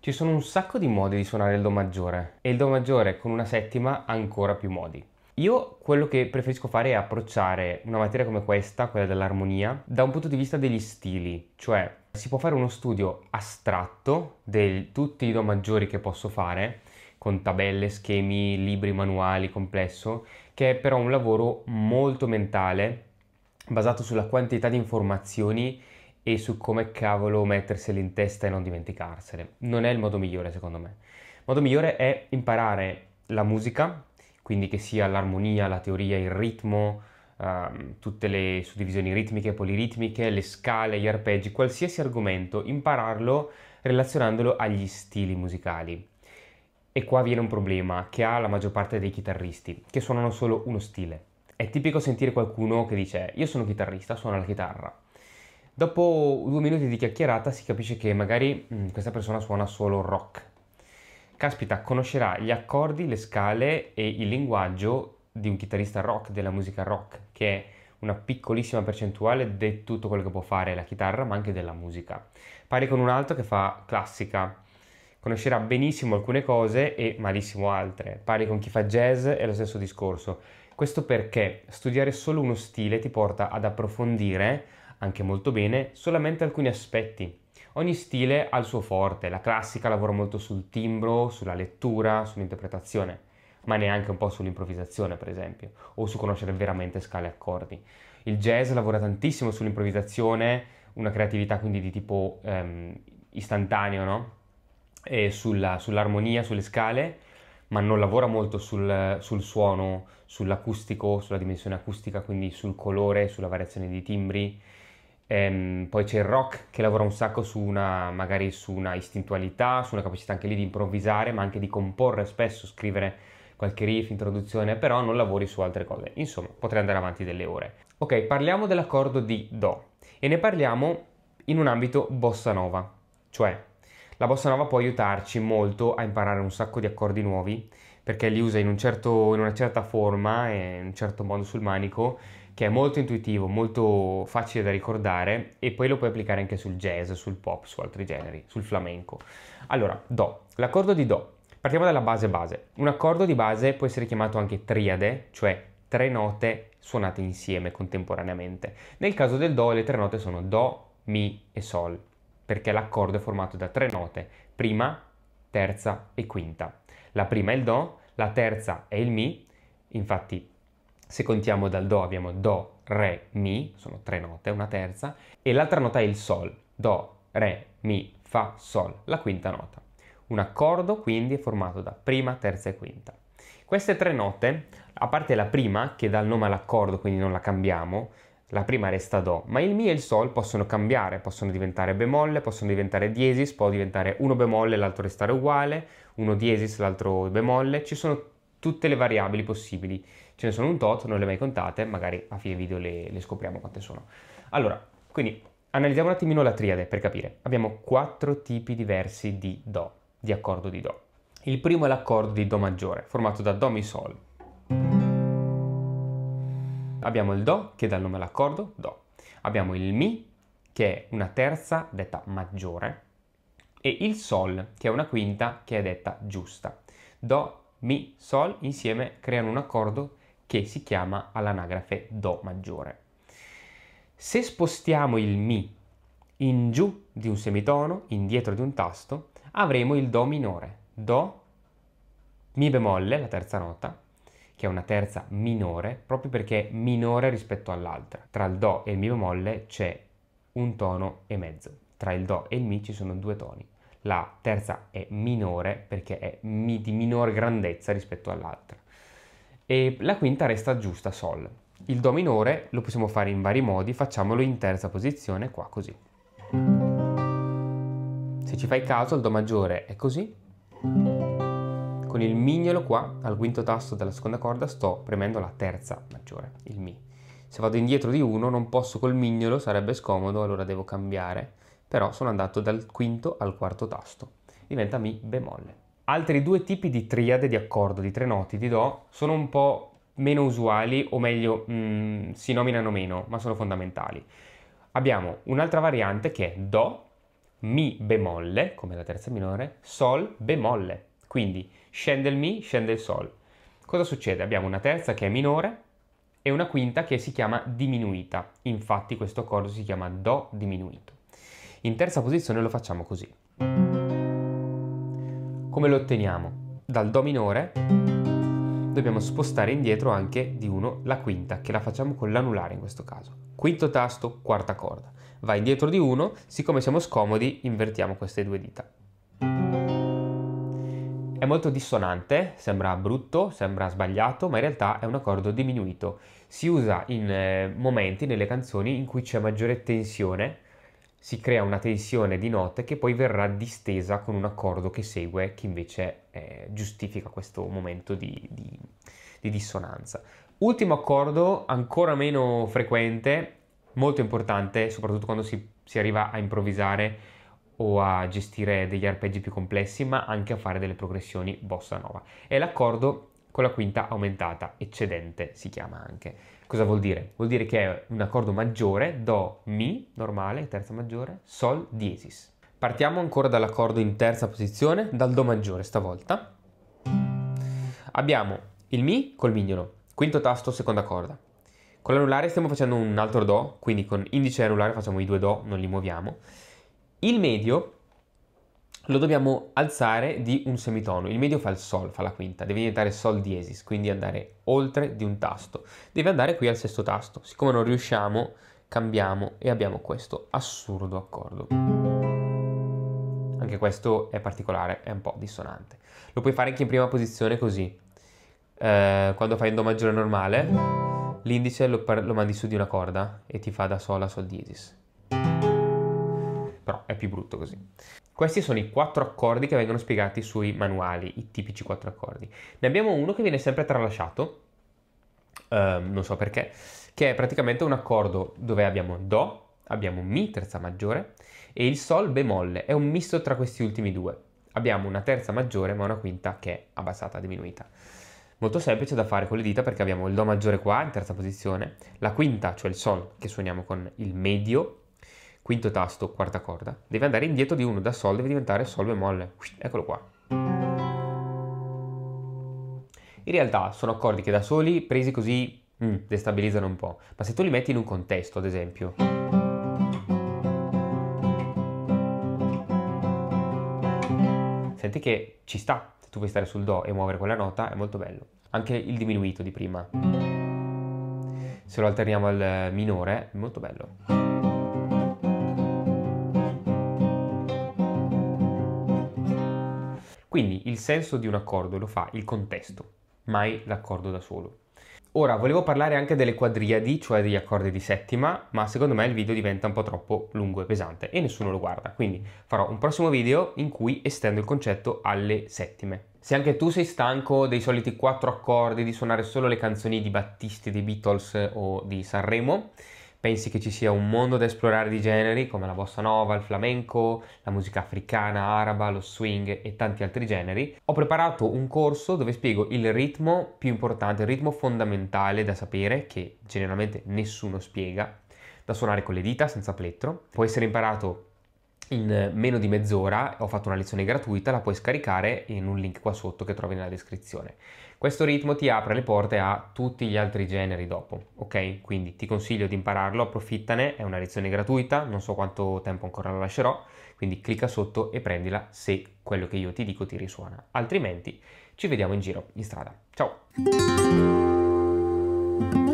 Ci sono un sacco di modi di suonare il Do maggiore e il Do maggiore con una settima ancora più modi. Io quello che preferisco fare è approcciare una materia come questa, quella dell'armonia, da un punto di vista degli stili, cioè si può fare uno studio astratto di tutti i Do maggiori che posso fare, con tabelle, schemi, libri, manuali, complesso, che è però un lavoro molto mentale, basato sulla quantità di informazioni e su come cavolo metterseli in testa e non dimenticarsene. Non è il modo migliore secondo me. Il modo migliore è imparare la musica, quindi che sia l'armonia, la teoria, il ritmo, uh, tutte le suddivisioni ritmiche, poliritmiche, le scale, gli arpeggi, qualsiasi argomento, impararlo relazionandolo agli stili musicali. E qua viene un problema che ha la maggior parte dei chitarristi, che suonano solo uno stile. È tipico sentire qualcuno che dice io sono chitarrista, suono la chitarra. Dopo due minuti di chiacchierata si capisce che magari mh, mm, questa persona suona solo rock. Caspita, conoscerà gli accordi, le scale e il linguaggio di un chitarrista rock, della musica rock, che è una piccolissima percentuale di tutto quello che può fare la chitarra, ma anche della musica. Pari con un altro che fa classica, conoscerà benissimo alcune cose e malissimo altre. Pari con chi fa jazz è lo stesso discorso. Questo perché studiare solo uno stile ti porta ad approfondire anche molto bene, solamente alcuni aspetti. Ogni stile ha il suo forte, la classica lavora molto sul timbro, sulla lettura, sull'interpretazione, ma neanche un po' sull'improvvisazione, per esempio, o su conoscere veramente scale e accordi. Il jazz lavora tantissimo sull'improvvisazione, una creatività quindi di tipo ehm, istantaneo, no? E sulla, sull'armonia, sulle scale, ma non lavora molto sul, sul, suono, sull'acustico, sulla dimensione acustica, quindi sul colore, sulla variazione di timbri Ehm, poi c'è il rock che lavora un sacco su una, magari su una istintualità, su una capacità anche lì di improvvisare, ma anche di comporre spesso, scrivere qualche riff, introduzione, però non lavori su altre cose. Insomma, potrei andare avanti delle ore. Ok, parliamo dell'accordo di Do e ne parliamo in un ambito bossa nova, cioè la bossa nova può aiutarci molto a imparare un sacco di accordi nuovi perché li usa in, un certo, in una certa forma e in un certo modo sul manico che è molto intuitivo, molto facile da ricordare e poi lo puoi applicare anche sul jazz, sul pop, su altri generi, sul flamenco. Allora, Do. L'accordo di Do. Partiamo dalla base base. Un accordo di base può essere chiamato anche triade, cioè tre note suonate insieme contemporaneamente. Nel caso del Do le tre note sono Do, Mi e Sol, perché l'accordo è formato da tre note, prima, terza e quinta. La prima è il Do, la terza è il Mi, infatti se contiamo dal Do abbiamo Do, Re, Mi, sono tre note, una terza, e l'altra nota è il Sol, Do, Re, Mi, Fa, Sol, la quinta nota. Un accordo quindi è formato da prima, terza e quinta. Queste tre note, a parte la prima che dà il nome all'accordo, quindi non la cambiamo, la prima resta Do, ma il Mi e il Sol possono cambiare, possono diventare bemolle, possono diventare diesis, può diventare uno bemolle e l'altro restare uguale, uno diesis, l'altro bemolle, ci sono tutte le variabili possibili ce ne sono un tot, non le mai contate, magari a fine video le, le scopriamo quante sono. Allora, quindi analizziamo un attimino la triade per capire. Abbiamo quattro tipi diversi di Do, di accordo di Do. Il primo è l'accordo di Do maggiore, formato da Do Mi Sol. Abbiamo il Do, che dà il nome all'accordo, Do. Abbiamo il Mi, che è una terza detta maggiore, e il Sol, che è una quinta che è detta giusta. Do, Mi, Sol insieme creano un accordo che si chiama all'anagrafe Do maggiore. Se spostiamo il Mi in giù di un semitono, indietro di un tasto, avremo il Do minore, Do, Mi bemolle, la terza nota, che è una terza minore, proprio perché è minore rispetto all'altra. Tra il Do e il Mi bemolle c'è un tono e mezzo, tra il Do e il Mi ci sono due toni. La terza è minore perché è di minor grandezza rispetto all'altra e la quinta resta giusta Sol. Il Do minore lo possiamo fare in vari modi, facciamolo in terza posizione qua così. Se ci fai caso il Do maggiore è così, con il mignolo qua al quinto tasto della seconda corda sto premendo la terza maggiore, il Mi. Se vado indietro di uno non posso col mignolo, sarebbe scomodo, allora devo cambiare, però sono andato dal quinto al quarto tasto, diventa Mi bemolle. Altri due tipi di triade di accordo di tre noti di Do sono un po' meno usuali, o meglio, mh, mm, si nominano meno, ma sono fondamentali. Abbiamo un'altra variante che è Do, Mi bemolle, come la terza minore, Sol bemolle. Quindi scende il Mi, scende il Sol. Cosa succede? Abbiamo una terza che è minore e una quinta che si chiama diminuita. Infatti questo accordo si chiama Do diminuito. In terza posizione lo facciamo così. Come lo otteniamo? Dal Do minore dobbiamo spostare indietro anche di 1 la quinta, che la facciamo con l'anulare in questo caso. Quinto tasto, quarta corda. Va indietro di 1, siccome siamo scomodi invertiamo queste due dita. È molto dissonante, sembra brutto, sembra sbagliato, ma in realtà è un accordo diminuito. Si usa in eh, momenti nelle canzoni in cui c'è maggiore tensione si crea una tensione di note che poi verrà distesa con un accordo che segue, che invece eh, giustifica questo momento di, di, di dissonanza. Ultimo accordo, ancora meno frequente, molto importante, soprattutto quando si, si, arriva a improvvisare o a gestire degli arpeggi più complessi, ma anche a fare delle progressioni bossa nova. È l'accordo con la quinta aumentata, eccedente si chiama anche. Cosa vuol dire? Vuol dire che è un accordo maggiore, Do, Mi, normale, terza maggiore, Sol, diesis. Partiamo ancora dall'accordo in terza posizione, dal Do maggiore stavolta. Abbiamo il Mi col mignolo, quinto tasto, seconda corda. Con l'anulare stiamo facendo un altro Do, quindi con indice e anulare facciamo i due Do, non li muoviamo. Il medio lo dobbiamo alzare di un semitono. Il medio fa il sol, fa la quinta, deve diventare sol diesis, quindi andare oltre di un tasto. Deve andare qui al sesto tasto. Siccome non riusciamo, cambiamo e abbiamo questo assurdo accordo. Anche questo è particolare, è un po' dissonante. Lo puoi fare anche in prima posizione così. Eh, quando fai un do maggiore normale, l'indice lo, lo mandi su di una corda e ti fa da sol a sol diesis. Però è più brutto così. Questi sono i quattro accordi che vengono spiegati sui manuali, i tipici quattro accordi. Ne abbiamo uno che viene sempre tralasciato, ehm, non so perché, che è praticamente un accordo dove abbiamo Do, abbiamo Mi terza maggiore e il Sol bemolle, è un misto tra questi ultimi due. Abbiamo una terza maggiore ma una quinta che è abbassata, diminuita. Molto semplice da fare con le dita perché abbiamo il Do maggiore qua in terza posizione, la quinta, cioè il Sol, che suoniamo con il medio quinto tasto, quarta corda, deve andare indietro di uno da Sol, deve diventare Sol bemolle. Eccolo qua. In realtà sono accordi che da soli, presi così, mm, destabilizzano un po', ma se tu li metti in un contesto, ad esempio... Senti che ci sta, se tu vuoi stare sul Do e muovere quella nota è molto bello. Anche il diminuito di prima. Se lo alterniamo al minore, è molto bello. Quindi il senso di un accordo lo fa il contesto, mai l'accordo da solo. Ora, volevo parlare anche delle quadriadi, cioè degli accordi di settima, ma secondo me il video diventa un po' troppo lungo e pesante e nessuno lo guarda, quindi farò un prossimo video in cui estendo il concetto alle settime. Se anche tu sei stanco dei soliti quattro accordi, di suonare solo le canzoni di Battisti, dei Beatles o di Sanremo, pensi che ci sia un mondo da esplorare di generi come la bossa nova, il flamenco, la musica africana, araba, lo swing e tanti altri generi, ho preparato un corso dove spiego il ritmo più importante, il ritmo fondamentale da sapere, che generalmente nessuno spiega, da suonare con le dita senza plettro, può essere imparato in meno di mezz'ora ho fatto una lezione gratuita, la puoi scaricare in un link qua sotto che trovi nella descrizione. Questo ritmo ti apre le porte a tutti gli altri generi dopo, ok? Quindi ti consiglio di impararlo, approfittane, è una lezione gratuita, non so quanto tempo ancora la lascerò, quindi clicca sotto e prendila se quello che io ti dico ti risuona. Altrimenti ci vediamo in giro, in strada. Ciao!